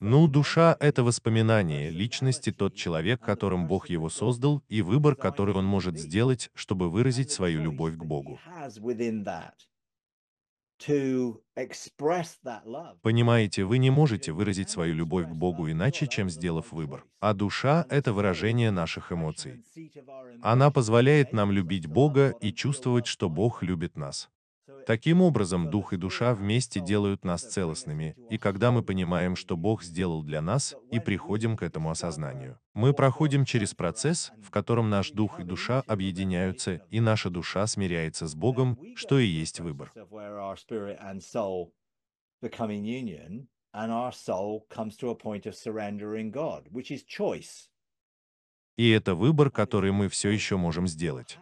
Ну, душа — это воспоминание личности, тот человек, которым Бог его создал, и выбор, который он может сделать, чтобы выразить свою любовь к Богу. Понимаете, вы не можете выразить свою любовь к Богу иначе, чем сделав выбор. А душа — это выражение наших эмоций. Она позволяет нам любить Бога и чувствовать, что Бог любит нас. Таким образом, дух и душа вместе делают нас целостными, и когда мы понимаем, что Бог сделал для нас, и приходим к этому осознанию. Мы проходим через процесс, в котором наш дух и душа объединяются, и наша душа смиряется с Богом, что и есть выбор. И это выбор, который мы все еще можем сделать.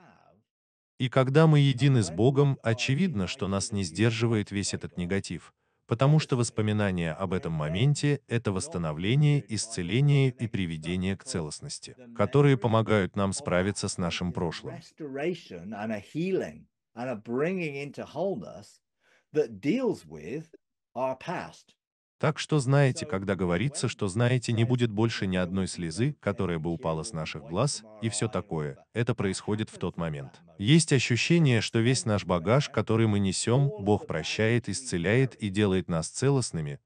И когда мы едины с Богом, очевидно, что нас не сдерживает весь этот негатив, потому что воспоминание об этом моменте – это восстановление, исцеление и приведение к целостности, которые помогают нам справиться с нашим прошлым. Так что знаете, когда говорится, что знаете, не будет больше ни одной слезы, которая бы упала с наших глаз, и все такое, это происходит в тот момент. Есть ощущение, что весь наш багаж, который мы несем, Бог прощает, исцеляет и делает нас целостными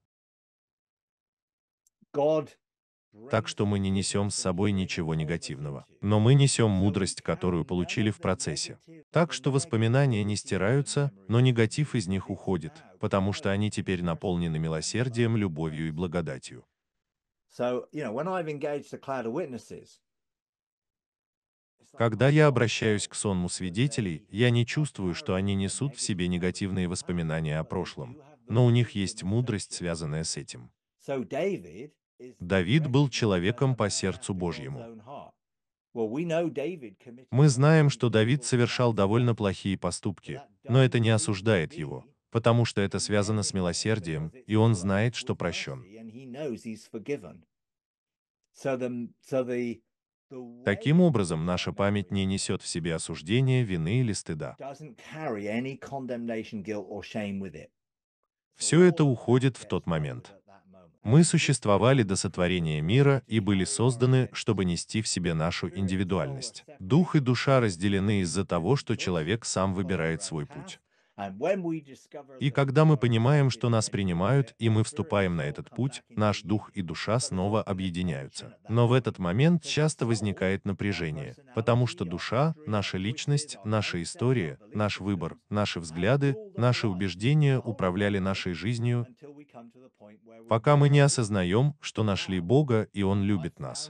так что мы не несем с собой ничего негативного. Но мы несем мудрость, которую получили в процессе. Так что воспоминания не стираются, но негатив из них уходит, потому что они теперь наполнены милосердием, любовью и благодатью. Когда я обращаюсь к сонму свидетелей, я не чувствую, что они несут в себе негативные воспоминания о прошлом, но у них есть мудрость, связанная с этим. Давид был человеком по сердцу Божьему. Мы знаем, что Давид совершал довольно плохие поступки, но это не осуждает его, потому что это связано с милосердием, и он знает, что прощен. Таким образом, наша память не несет в себе осуждения, вины или стыда. Все это уходит в тот момент. Мы существовали до сотворения мира и были созданы, чтобы нести в себе нашу индивидуальность. Дух и душа разделены из-за того, что человек сам выбирает свой путь. И когда мы понимаем, что нас принимают, и мы вступаем на этот путь, наш дух и душа снова объединяются. Но в этот момент часто возникает напряжение, потому что душа, наша личность, наша история, наш выбор, наши взгляды, наши убеждения управляли нашей жизнью, пока мы не осознаем, что нашли Бога и Он любит нас.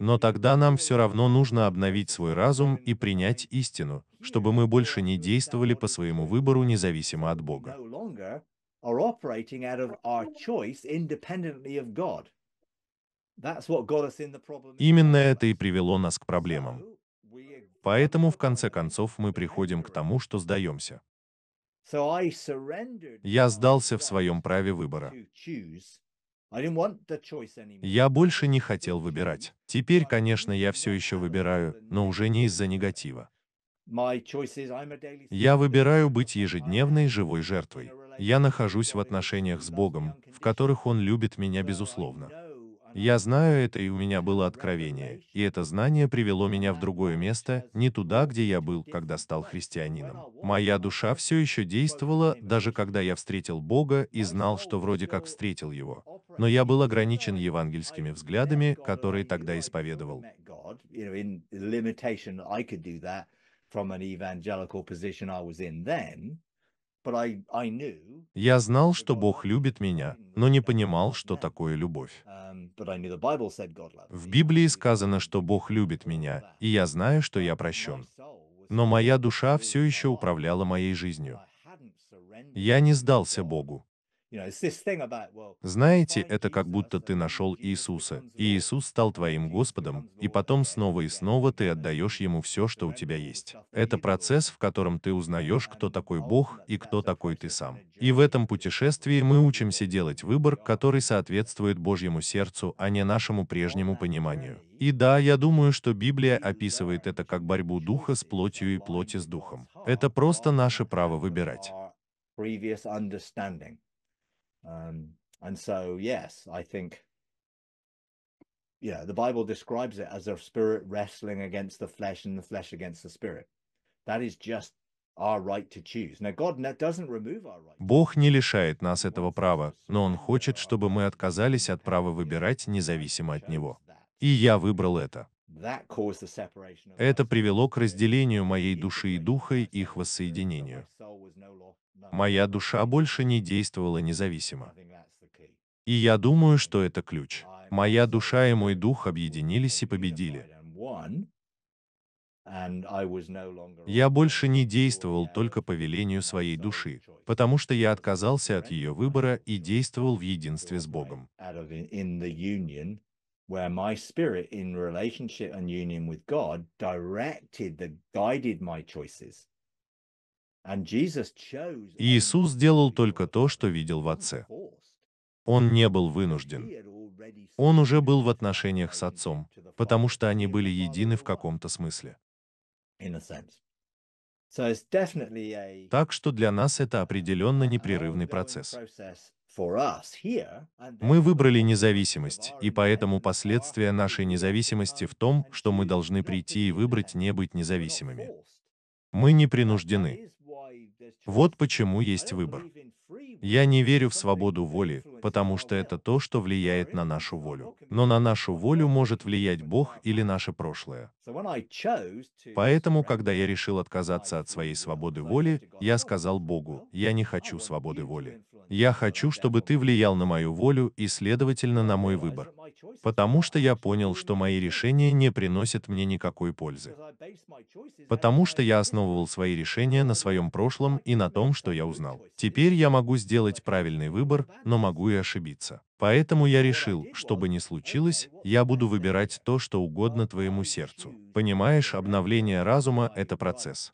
Но тогда нам все равно нужно обновить свой разум и принять истину, чтобы мы больше не действовали по своему выбору независимо от Бога. Именно это и привело нас к проблемам. Поэтому в конце концов мы приходим к тому, что сдаемся. Я сдался в своем праве выбора. Я больше не хотел выбирать. Теперь, конечно, я все еще выбираю, но уже не из-за негатива. Я выбираю быть ежедневной живой жертвой. Я нахожусь в отношениях с Богом, в которых Он любит меня безусловно. Я знаю это, и у меня было откровение, и это знание привело меня в другое место, не туда, где я был, когда стал христианином. Моя душа все еще действовала, даже когда я встретил Бога и знал, что вроде как встретил Его. Но я был ограничен евангельскими взглядами, которые тогда исповедовал. from an evangelical position I was in then, я знал, что um, Бог любит меня, но не понимал, что такое любовь. В Библии сказано, что Бог любит меня, и я знаю, что я um, прощен. Но моя душа все еще управляла моей жизнью. Я не сдался Богу. Знаете, это как будто ты нашел Иисуса, и Иисус стал твоим Господом, и потом снова и снова ты отдаешь Ему все, что у тебя есть. Это процесс, в котором ты узнаешь, кто такой Бог и кто такой ты сам. И в этом путешествии мы учимся делать выбор, который соответствует Божьему сердцу, а не нашему прежнему пониманию. И да, я думаю, что Библия описывает это как борьбу духа с плотью и плоти с духом. Это просто наше право выбирать. Um, and so, yes, I think, yeah, the Bible describes it as a spirit wrestling against the flesh and the flesh against the spirit. That is just Бог не лишает нас этого права, но Он хочет, чтобы мы отказались от права выбирать независимо от Него. И я выбрал это. Это привело к разделению моей души и духа и их воссоединению моя душа больше не действовала независимо. И я думаю, что это ключ. Моя душа и мой дух объединились и победили. Я больше не действовал только по велению своей души, потому что я отказался от ее выбора и действовал в единстве с Богом. Иисус сделал только то, что видел в Отце. Он не был вынужден. Он уже был в отношениях с Отцом, потому что они были едины в каком-то смысле. Так что для нас это определенно непрерывный процесс. Мы выбрали независимость, и поэтому последствия нашей независимости в том, что мы должны прийти и выбрать не быть независимыми. Мы не принуждены. Вот почему есть выбор. Я не верю в свободу воли, потому что это то, что влияет на нашу волю. Но на нашу волю может влиять Бог или наше прошлое. Поэтому, когда я решил отказаться от своей свободы воли, я сказал Богу, я не хочу свободы воли. Я хочу, чтобы ты влиял на мою волю и, следовательно, на мой выбор. Потому что я понял, что мои решения не приносят мне никакой пользы. Потому что я основывал свои решения на своем прошлом и на том, что я узнал. Теперь я могу сделать правильный выбор, но могу и ошибиться. Поэтому я решил, что бы ни случилось, я буду выбирать то, что угодно твоему сердцу. Понимаешь, обновление разума — это процесс.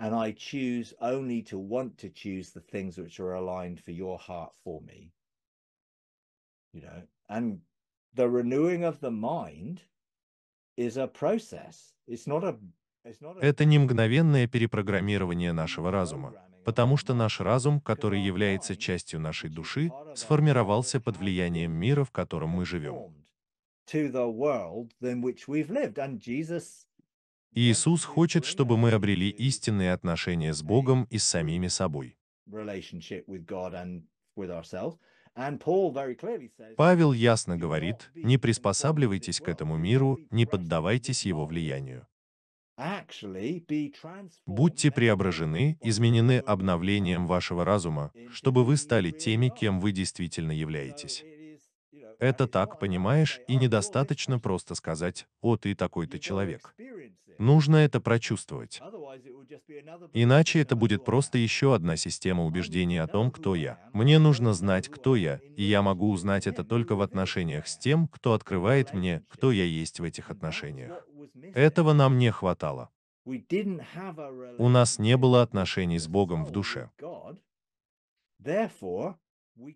and I choose only to want to choose the things which are aligned for your heart for me you know, and the renewing of the mind is a process. It's not a Это не мгновенное перепрограммирование нашего разума, потому что наш разум, который является частью нашей души, сформировался под влиянием мира, в котором мы живем. Иисус хочет, чтобы мы обрели истинные отношения с Богом и с самими собой. Павел ясно говорит, не приспосабливайтесь к этому миру, не поддавайтесь его влиянию. Будьте преображены, изменены обновлением вашего разума, чтобы вы стали теми, кем вы действительно являетесь. Это так, понимаешь, и недостаточно просто сказать «О, ты такой-то человек». Нужно это прочувствовать. Иначе это будет просто еще одна система убеждений о том, кто я. Мне нужно знать, кто я, и я могу узнать это только в отношениях с тем, кто открывает мне, кто я есть в этих отношениях. Этого нам не хватало. У нас не было отношений с Богом в душе.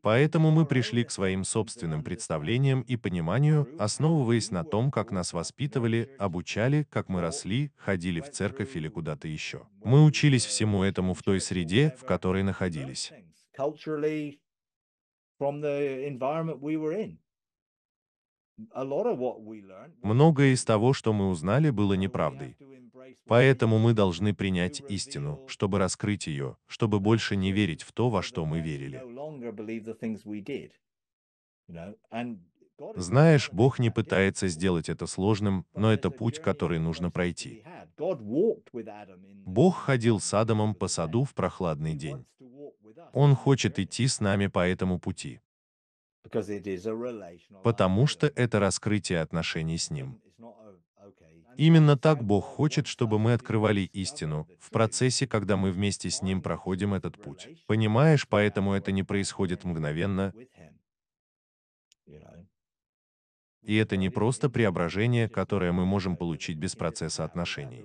Поэтому мы пришли к своим собственным представлениям и пониманию, основываясь на том, как нас воспитывали, обучали, как мы росли, ходили в церковь или куда-то еще. Мы учились всему этому в той среде, в которой находились. Многое из того, что мы узнали, было неправдой. Поэтому мы должны принять истину, чтобы раскрыть ее, чтобы больше не верить в то, во что мы верили. Знаешь, Бог не пытается сделать это сложным, но это путь, который нужно пройти. Бог ходил с Адамом по саду в прохладный день. Он хочет идти с нами по этому пути потому что это раскрытие отношений с Ним. Именно так Бог хочет, чтобы мы открывали истину, в процессе, когда мы вместе с Ним проходим этот путь. Понимаешь, поэтому это не происходит мгновенно, и это не просто преображение, которое мы можем получить без процесса отношений.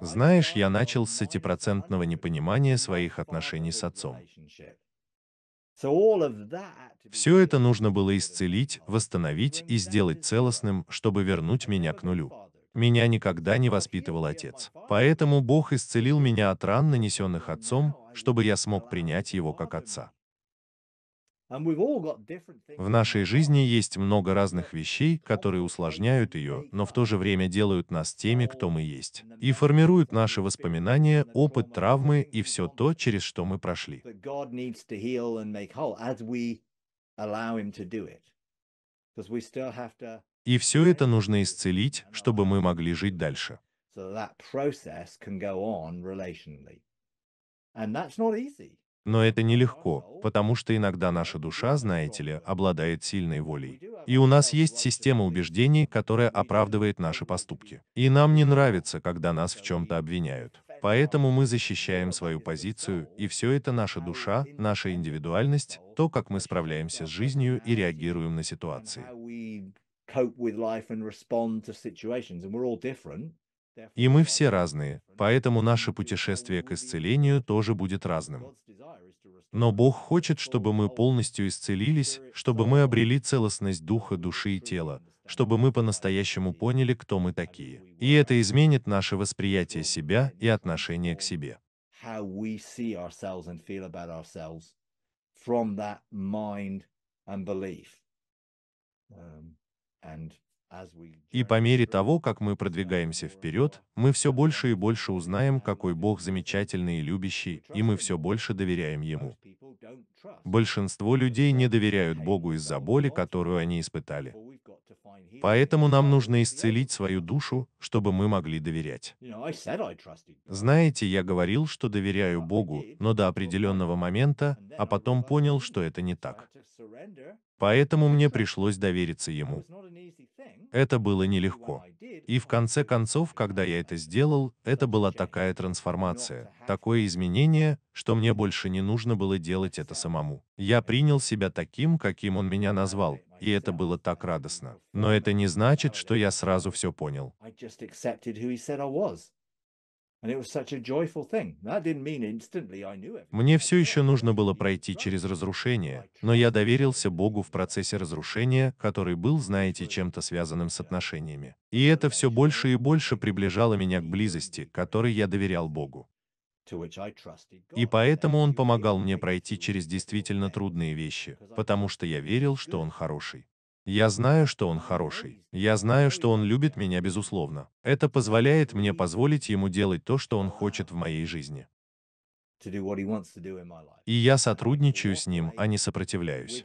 Знаешь, я начал с этипроцентного непонимания своих отношений с отцом. Все это нужно было исцелить, восстановить и сделать целостным, чтобы вернуть меня к нулю. Меня никогда не воспитывал отец. Поэтому Бог исцелил меня от ран, нанесенных отцом, чтобы я смог принять его как отца. В нашей жизни есть много разных вещей, которые усложняют ее, но в то же время делают нас теми, кто мы есть, и формируют наши воспоминания, опыт травмы и все то, через что мы прошли. И все это нужно исцелить, чтобы мы могли жить дальше. And that's not easy. Но это нелегко, потому что иногда наша душа, знаете ли, обладает сильной волей. И у нас есть система убеждений, которая оправдывает наши поступки. И нам не нравится, когда нас в чем-то обвиняют. Поэтому мы защищаем свою позицию, и все это наша душа, наша индивидуальность, то, как мы справляемся с жизнью и реагируем на ситуации. И мы все разные, поэтому наше путешествие к исцелению тоже будет разным. Но Бог хочет, чтобы мы полностью исцелились, чтобы мы обрели целостность духа, души и тела, чтобы мы по-настоящему поняли, кто мы такие. И это изменит наше восприятие себя и отношение к себе. И по мере того, как мы продвигаемся вперед, мы все больше и больше узнаем, какой Бог замечательный и любящий, и мы все больше доверяем Ему. Большинство людей не доверяют Богу из-за боли, которую они испытали. Поэтому нам нужно исцелить свою душу, чтобы мы могли доверять. Знаете, я говорил, что доверяю Богу, но до определенного момента, а потом понял, hmm, что это не так. Поэтому мне пришлось довериться Ему. Это было нелегко. И в конце концов, когда я это сделал, это была такая трансформация, такое изменение, что мне больше не нужно было делать это самому. Я принял себя таким, каким он меня назвал, и это было так радостно. Но это не значит, что я сразу все понял. Мне все еще нужно было пройти через разрушение, но я доверился Богу в процессе разрушения, который был, знаете, чем-то связанным с отношениями. И это все больше и больше приближало меня к близости, которой я доверял Богу. И поэтому Он помогал мне пройти через действительно трудные вещи, потому что я верил, что Он хороший. Я знаю, что он хороший. Я знаю, что он любит меня безусловно. Это позволяет мне позволить ему делать то, что он хочет в моей жизни. И я сотрудничаю с ним, а не сопротивляюсь.